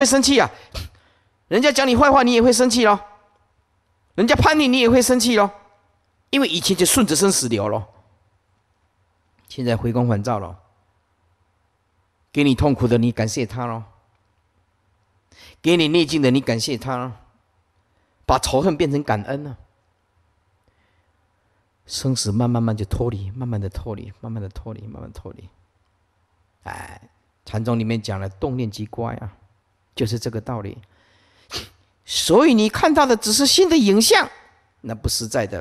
会生气啊！人家讲你坏话，你也会生气咯；人家叛逆，你也会生气咯。因为以前就顺着生死流了，现在回光返照了，给你痛苦的你感谢他咯；给你逆境的你感谢他，把仇恨变成感恩了。生死慢慢慢就脱离，慢慢的脱离，慢慢的脱离，慢慢脱离。哎，禅宗里面讲了动念即乖啊。就是这个道理，所以你看到的只是心的影像，那不实在的，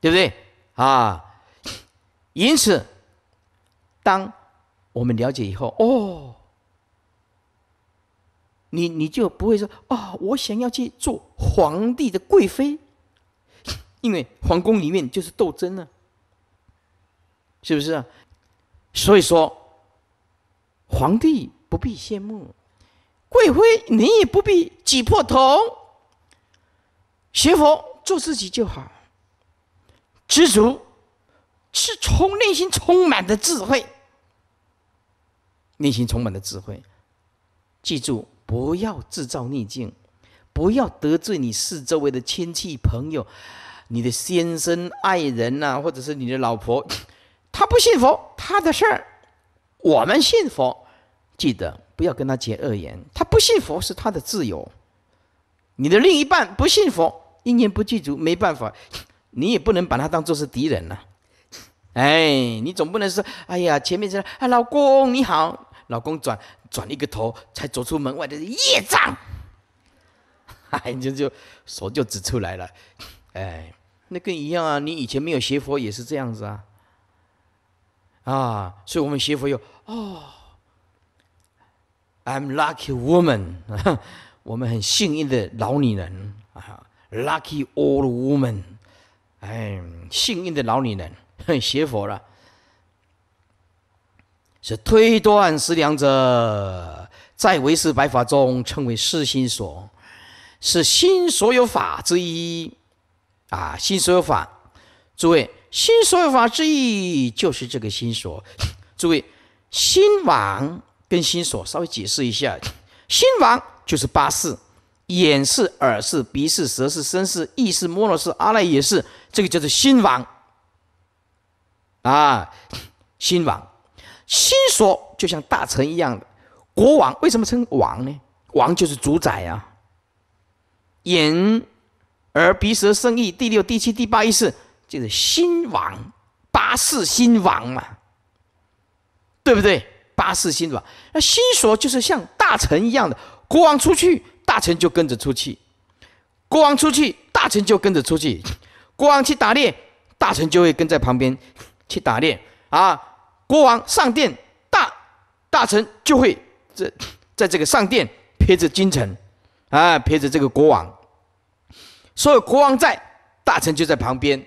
对不对啊？因此，当我们了解以后，哦，你你就不会说啊，我想要去做皇帝的贵妃，因为皇宫里面就是斗争呢，是不是？所以说，皇帝不必羡慕。贵妃，你也不必挤破头。学佛，做自己就好。知足，是从内心充满的智慧。内心充满的智慧，记住，不要制造逆境，不要得罪你四周围的亲戚朋友，你的先生、爱人呐，或者是你的老婆，他不信佛，他的事儿，我们信佛，记得。不要跟他结恶缘，他不信佛是他的自由。你的另一半不信佛，一年不祭祖，没办法，你也不能把他当做是敌人呐。哎，你总不能说，哎呀，前面这，啊，老公你好，老公转转一个头，才走出门外的业障。哎，你就就手就指出来了。哎，那跟一样啊，你以前没有学佛也是这样子啊。啊，所以我们学佛又哦。I'm lucky woman，我们很幸运的老女人啊，lucky old woman，哎，幸运的老女人，邪 佛了，是推断思两者，在唯识白法中称为心所，是心所有法之一啊，心所有法，诸位，心所有法之一就是这个心所，诸位，心往。跟心锁稍微解释一下，心王就是八识，眼是耳是鼻是舌是身是意是摩罗是阿赖耶识，这个就是心王。啊，心王，心锁就像大臣一样的国王，为什么称王呢？王就是主宰啊。眼、耳、鼻、舌、身、意，第六、第七、第八意识，就是心王，八世心王嘛，对不对？八四星是吧？那星锁就是像大臣一样的，国王出去，大臣就跟着出去；国王出去，大臣就跟着出去；国王去打猎，大臣就会跟在旁边去打猎。啊，国王上殿，大大臣就会在在这个上殿陪着君臣，啊，陪着这个国王。所以国王在，大臣就在旁边。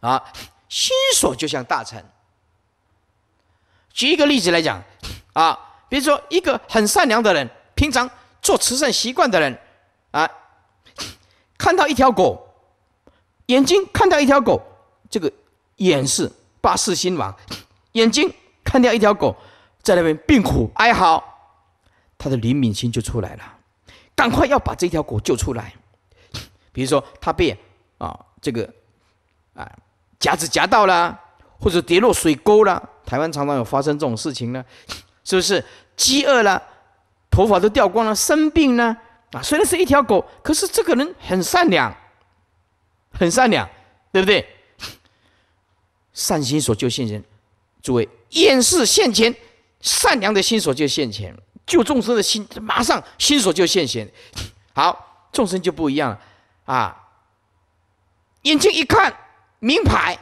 啊，星锁就像大臣。举一个例子来讲，啊，比如说一个很善良的人，平常做慈善习惯的人，啊，看到一条狗，眼睛看到一条狗，这个眼是八世心王，眼睛看到一条狗，在那边病苦哀嚎，他的灵敏心就出来了，赶快要把这条狗救出来。比如说他被啊这个啊夹子夹到了。或者跌落水沟了，台湾常常有发生这种事情呢，是不是？饥饿了，头发都掉光了，生病呢？啊，虽然是一条狗，可是这个人很善良，很善良，对不对？善心所救现人，诸位，眼视现前，善良的心所救现前，救众生的心马上心所救现前，好，众生就不一样了啊！眼睛一看，名牌。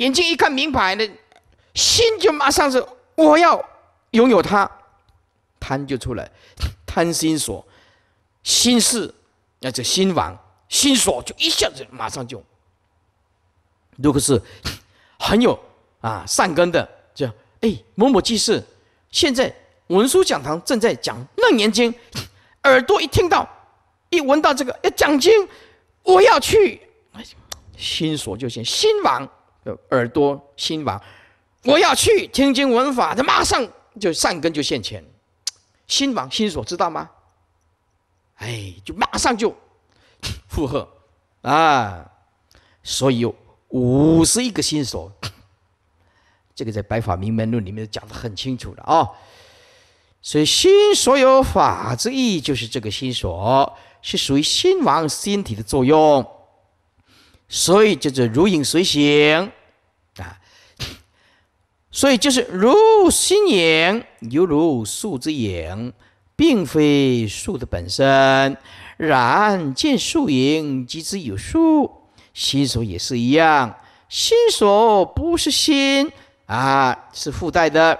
眼睛一看明白了，心就马上是我要拥有它，贪就出来，贪心所，心事，那这心亡，心锁就一下子马上就。如果是很有啊善根的，就哎某某居士，现在文殊讲堂正在讲楞严经，耳朵一听到，一闻到这个要讲经，我要去，心锁就行，心王。耳朵心王，我要去听经闻法，他马上就善根就现前，心王心所知道吗？哎，就马上就 附和啊！所以有五十一个心所，这个在《白法明门论》里面讲得很清楚了啊！所以心所有法之意义就是这个心所是属于心王心体的作用。所以叫做如影随形啊，所以就是如心影，犹如树之影，并非树的本身。然见树影即知有树，心所也是一样。心所不是心啊，是附带的。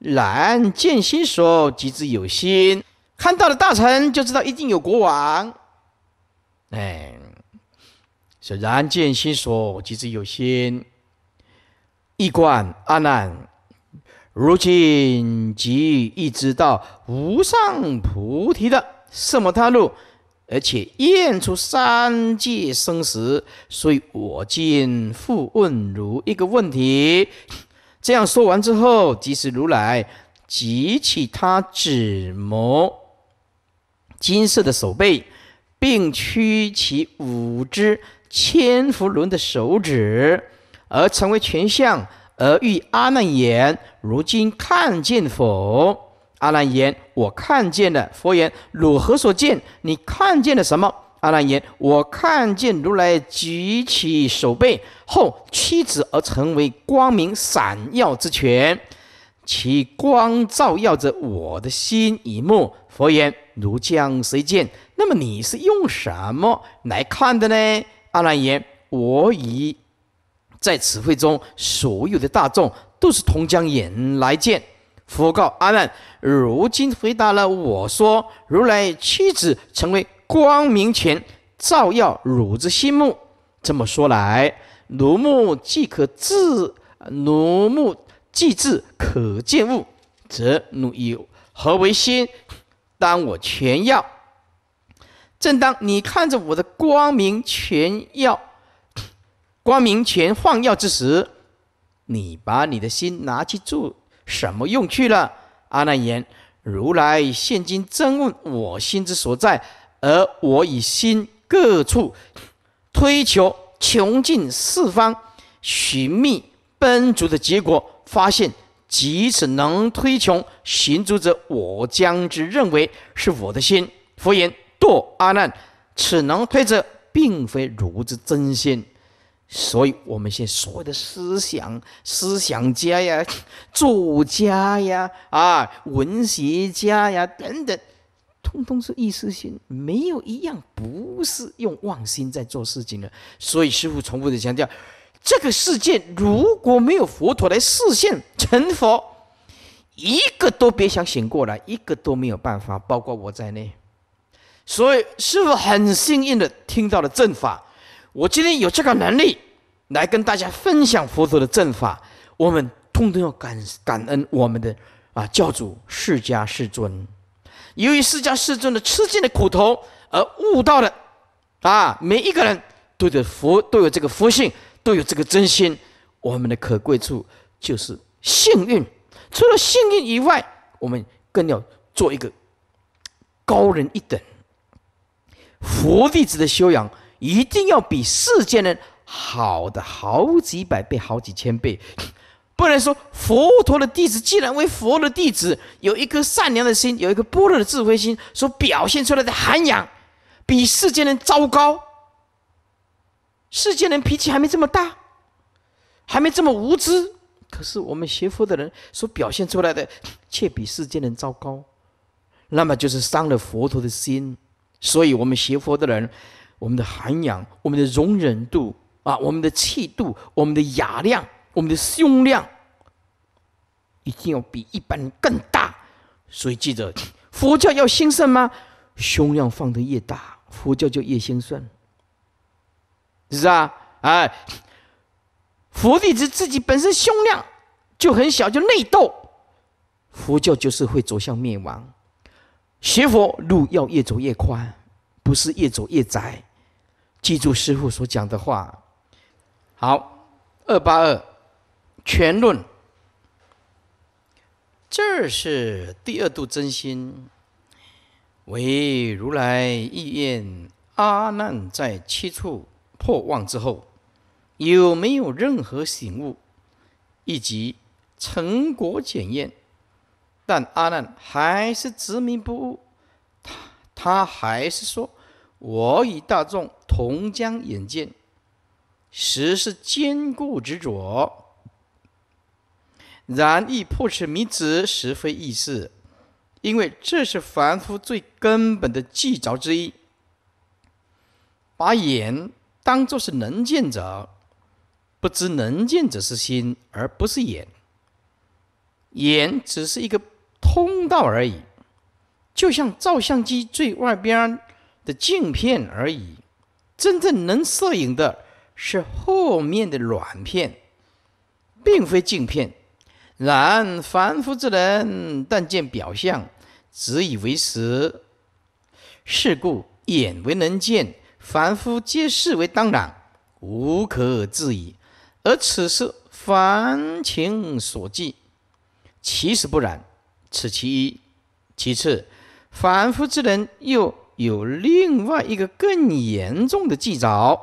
然见心所即知有心，看到了大臣就知道一定有国王。哎。这然见心所，即是有心；一观阿难，如今即意知道无上菩提的什摩他路，而且验出三界生死。所以我今复问如一个问题。这样说完之后，即是如来举起他指模，金色的手背，并屈其五指。千佛轮的手指，而成为全相，而遇阿难言：“如今看见否？”阿难言：“我看见了。”佛言：“汝何所见？你看见了什么？”阿难言：“我看见如来举起手背，后屈指而成为光明闪耀之泉，其光照耀着我的心一目。”佛言：“如将谁见？”那么你是用什么来看的呢？阿难言：“我已在此会中，所有的大众都是同将眼来见佛告阿难：如今回答了我说，如来妻子成为光明前照耀汝之心目。这么说来，汝目既可自，汝目既自可见物，则汝有何为心？当我全要。”正当你看着我的光明全耀、光明全晃耀之时，你把你的心拿去做什么用去了？阿难言：如来现今正问我心之所在，而我以心各处推求，穷尽四方，寻觅奔逐的结果，发现即使能推穷寻逐者，我将之认为是我的心。佛言：阿难，此能推测，并非如之真心。所以，我们现所谓的思想、思想家呀，作家呀，啊，文学家呀等等，通通是意识心，没有一样不是用妄心在做事情的。所以，师傅重复的强调，这个世界如果没有佛陀来示现成佛，一个都别想醒过来，一个都没有办法，包括我在内。所以，师傅很幸运的听到了正法。我今天有这个能力来跟大家分享佛陀的正法，我们通通要感感恩我们的啊教主释迦世尊，由于释迦世尊的吃尽了苦头而悟到了，啊，每一个人都有佛，都有这个佛性，都有这个真心。我们的可贵处就是幸运。除了幸运以外，我们更要做一个高人一等。佛弟子的修养一定要比世间人好的好几百倍、好几千倍，不能说佛陀的弟子既然为佛的弟子，有一颗善良的心，有一颗般若的智慧心，所表现出来的涵养比世间人糟糕。世间人脾气还没这么大，还没这么无知，可是我们学佛的人所表现出来的却比世间人糟糕，那么就是伤了佛陀的心。所以，我们学佛的人，我们的涵养、我们的容忍度啊，我们的气度、我们的雅量、我们的胸量，一定要比一般人更大。所以，记着，佛教要兴盛吗？胸量放的越大，佛教就越兴盛，是啊，哎，佛弟子自己本身胸量就很小，就内斗，佛教就是会走向灭亡。学佛路要越走越宽，不是越走越窄。记住师父所讲的话。好，二八二全论，这是第二度真心。为如来意愿，阿难在七处破妄之后，有没有任何醒悟，以及成果检验？但阿难还是执迷不悟，他他还是说：“我与大众同将眼见，实是坚固执着，然亦破此迷子，实非易事，因为这是凡夫最根本的计着之一，把眼当作是能见者，不知能见者是心，而不是眼，眼只是一个。”通道而已，就像照相机最外边的镜片而已。真正能摄影的是后面的软片，并非镜片。然凡夫之人但见表象，只以为实。是故眼为能见，凡夫皆视为当然，无可置疑。而此事凡情所寄，其实不然。此其一。其次，凡夫之人又有另外一个更严重的计着，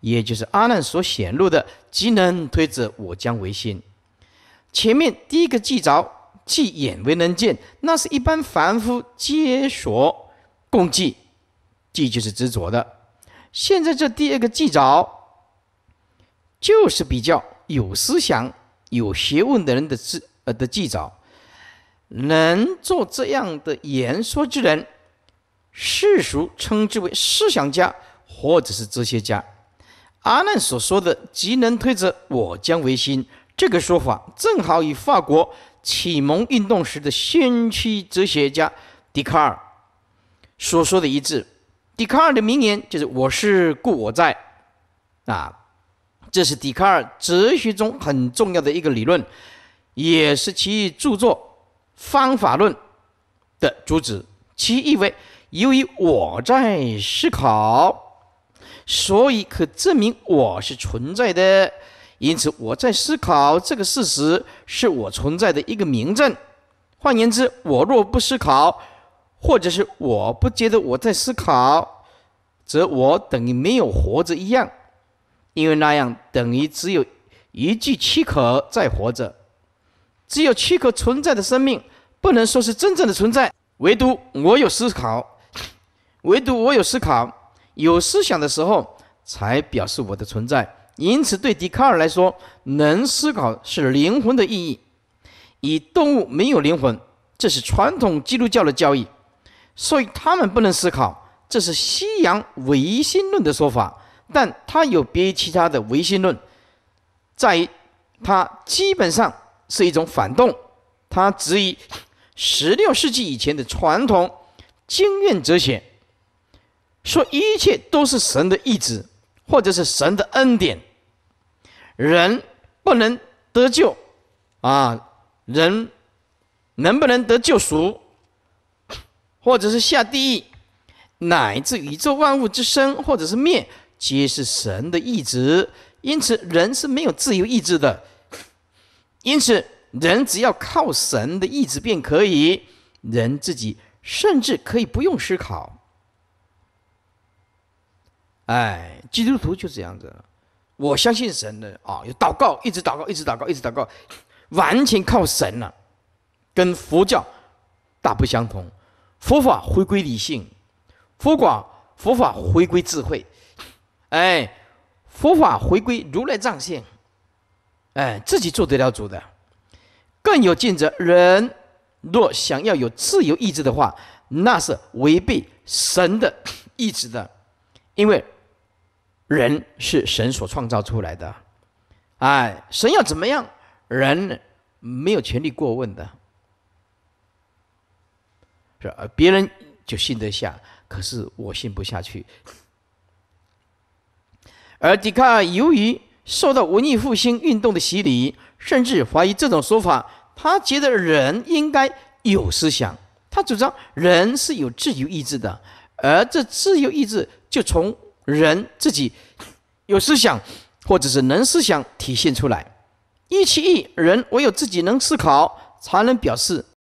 也就是阿难所显露的“即能推者，我将为心”。前面第一个计着，即眼为能见，那是一般凡夫皆所共计，计就是执着的。现在这第二个计着，就是比较有思想、有学问的人的知呃的计着。能做这样的言说之人，世俗称之为思想家或者是哲学家。阿难所说的“即能推则我将为心”这个说法，正好与法国启蒙运动时的先驱哲学家笛卡尔所说的一致。笛卡尔的名言就是“我是故我在”，啊，这是笛卡尔哲学中很重要的一个理论，也是其著作。方法论的主旨，其意为：由于我在思考，所以可证明我是存在的。因此，我在思考这个事实是我存在的一个明证。换言之，我若不思考，或者是我不觉得我在思考，则我等于没有活着一样，因为那样等于只有一具躯壳在活着。只有躯壳存在的生命，不能说是真正的存在。唯独我有思考，唯独我有思考，有思想的时候才表示我的存在。因此，对笛卡尔来说，能思考是灵魂的意义。以动物没有灵魂，这是传统基督教的教义，所以他们不能思考。这是西洋唯心论的说法，但它有别于其他的唯心论，在于它基本上。是一种反动，它指以十六世纪以前的传统经验哲学说，一切都是神的意志，或者是神的恩典，人不能得救啊，人能不能得救赎，或者是下地狱，乃至宇宙万物之生或者是灭，皆是神的意志，因此人是没有自由意志的。因此，人只要靠神的意志便可以，人自己甚至可以不用思考。哎，基督徒就这样子，我相信神的啊，有祷告，一直祷告，一直祷告，一直祷告，完全靠神了，跟佛教大不相同。佛法回归理性，佛法佛法回归智慧，哎，佛法回归如来藏性。哎，自己做得了主的更有尽责。人若想要有自由意志的话，那是违背神的意志的，因为人是神所创造出来的。哎，神要怎么样，人没有权利过问的，是吧？别人就信得下，可是我信不下去。而你看，由于。受到文艺复兴运动的洗礼，甚至怀疑这种说法。他觉得人应该有思想，他主张人是有自由意志的，而这自由意志就从人自己有思想，或者是能思想体现出来。一其一，人唯有自己能思考，才能表示。